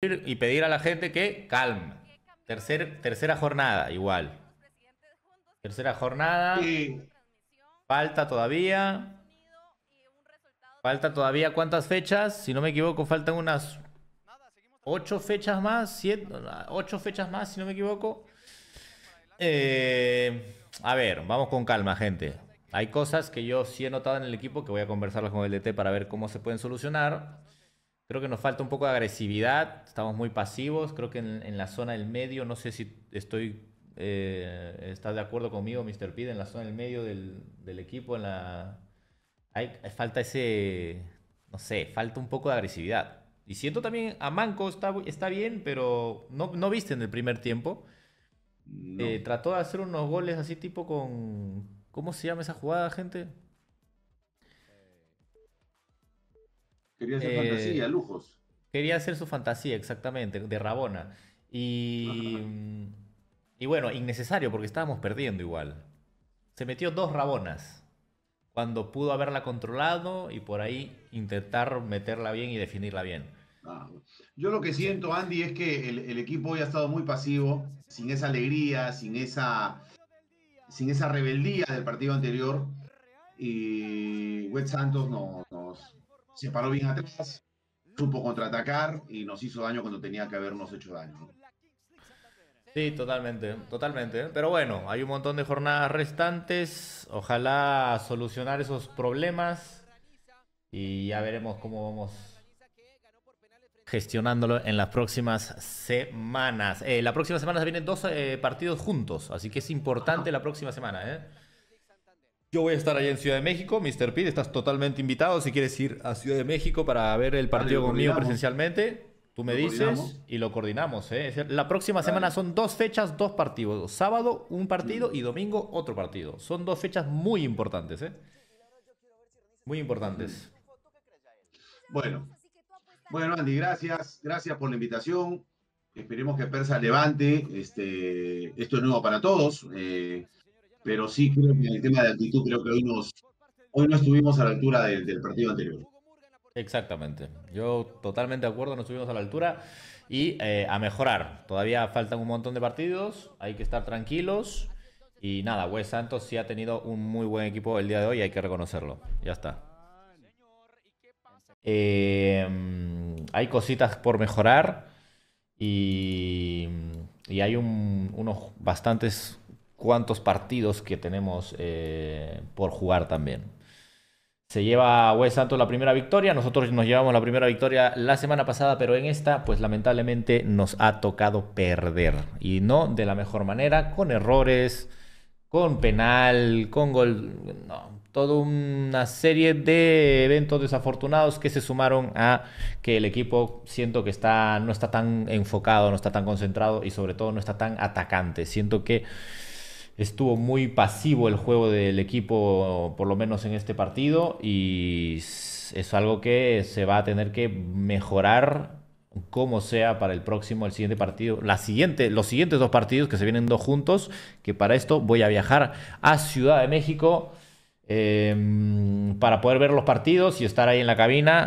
y pedir a la gente que calma. tercera jornada, igual. Tercera jornada. Falta todavía. Falta todavía cuántas fechas, si no me equivoco, faltan unas ocho fechas más, ocho fechas más, si no me equivoco. Eh, a ver, vamos con calma, gente. Hay cosas que yo sí he notado en el equipo que voy a conversarlas con el DT para ver cómo se pueden solucionar. Creo que nos falta un poco de agresividad, estamos muy pasivos. Creo que en, la zona del medio, no sé si estoy eh, estás de acuerdo conmigo, Mr. Pete, en la zona del medio del, equipo, la hay, falta ese, no sé, falta un poco de agresividad. Y siento también a Manco está, está bien, pero no, viste en el primer tiempo. Eh, trató de hacer unos goles así tipo con, ¿cómo se llama esa jugada, gente? Quería hacer eh, fantasía, lujos. Quería hacer su fantasía, exactamente, de Rabona. Y, y bueno, innecesario porque estábamos perdiendo igual. Se metió dos Rabonas cuando pudo haberla controlado y por ahí intentar meterla bien y definirla bien. Ah, yo lo que siento, Andy, es que el, equipo hoy ha estado muy pasivo, sin esa alegría, sin esa, sin esa rebeldía del partido anterior. Y Wet Santos nos, se paró bien atrás, supo contraatacar y nos hizo daño cuando tenía que habernos hecho daño. Sí, totalmente, totalmente. Pero bueno, hay un montón de jornadas restantes. Ojalá solucionar esos problemas y ya veremos cómo vamos gestionándolo en las próximas semanas. Eh, la próxima semana vienen dos eh, partidos juntos, así que es importante la próxima semana, ¿eh? Yo voy a estar allá en Ciudad de México, Mr. Pete, estás totalmente invitado si quieres ir a Ciudad de México para ver el partido conmigo presencialmente. Tú me dices y lo coordinamos. ¿eh? La próxima semana son dos fechas, dos partidos. Sábado un partido mm. y domingo otro partido. Son dos fechas muy importantes. ¿eh? Muy importantes. Mm. Bueno. Bueno, Andy, gracias. Gracias por la invitación. Esperemos que Persa levante. Este, esto es nuevo para todos. Eh, pero sí creo que en el tema de actitud, creo que hoy, no estuvimos a la altura del, partido anterior. Exactamente, yo totalmente de acuerdo, no estuvimos a la altura y eh, a mejorar. Todavía faltan un montón de partidos, hay que estar tranquilos. Y nada, Wes Santos sí ha tenido un muy buen equipo el día de hoy, hay que reconocerlo. Ya está. Em, hay cositas por mejorar y, y hay unos bastantes cuántos partidos que tenemos eh, por jugar también. Se lleva Wes Santos la primera victoria, nosotros nos llevamos la primera victoria la semana pasada, pero en esta pues lamentablemente nos ha tocado perder y no de la mejor manera, con errores, con penal, con gol, no, toda una serie de eventos desafortunados que se sumaron a que el equipo siento que está no está tan enfocado, no está tan concentrado y sobre todo no está tan atacante. Siento que estuvo muy pasivo el juego del equipo, por lo menos en este partido, y es algo que se va a tener que mejorar como sea para el próximo, el siguiente partido, la siguiente, los siguientes dos partidos que se vienen dos juntos, que para esto voy a viajar a Ciudad de México em, para poder ver los partidos y estar ahí en la cabina.